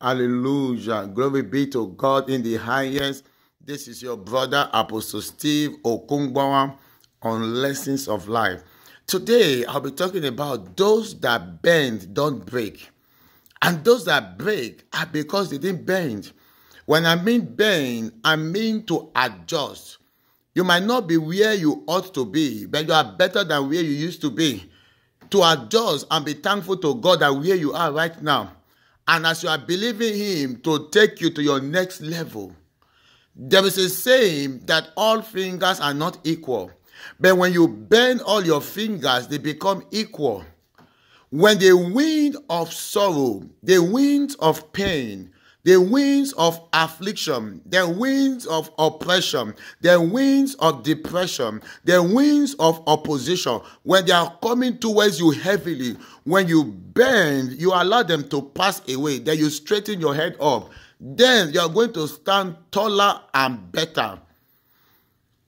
Hallelujah. Glory be to God in the highest. This is your brother, Apostle Steve Okungbawa, on Lessons of Life. Today, I'll be talking about those that bend don't break. And those that break are because they didn't bend. When I mean bend, I mean to adjust. You might not be where you ought to be, but you are better than where you used to be. To adjust and be thankful to God that where you are right now and as you are believing Him to take you to your next level, there is a saying that all fingers are not equal. But when you bend all your fingers, they become equal. When the wind of sorrow, the wind of pain, the winds of affliction, the winds of oppression, the winds of depression, the winds of opposition, when they are coming towards you heavily, when you bend, you allow them to pass away, then you straighten your head up. Then you are going to stand taller and better.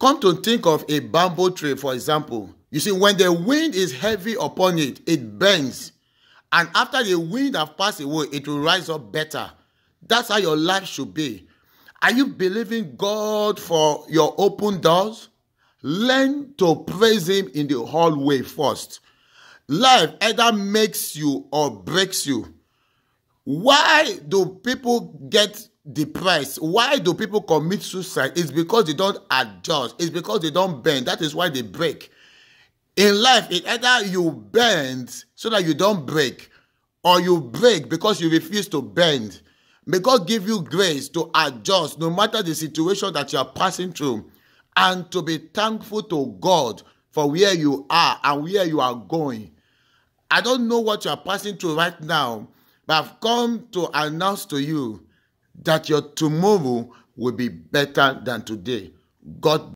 Come to think of a bamboo tree, for example. You see, when the wind is heavy upon it, it bends. And after the wind have passed away, it will rise up better. That's how your life should be. Are you believing God for your open doors? Learn to praise Him in the hallway first. Life either makes you or breaks you. Why do people get depressed? Why do people commit suicide? It's because they don't adjust, it's because they don't bend. That is why they break. In life, it either you bend so that you don't break, or you break because you refuse to bend. May God give you grace to adjust no matter the situation that you are passing through and to be thankful to God for where you are and where you are going. I don't know what you are passing through right now, but I've come to announce to you that your tomorrow will be better than today. God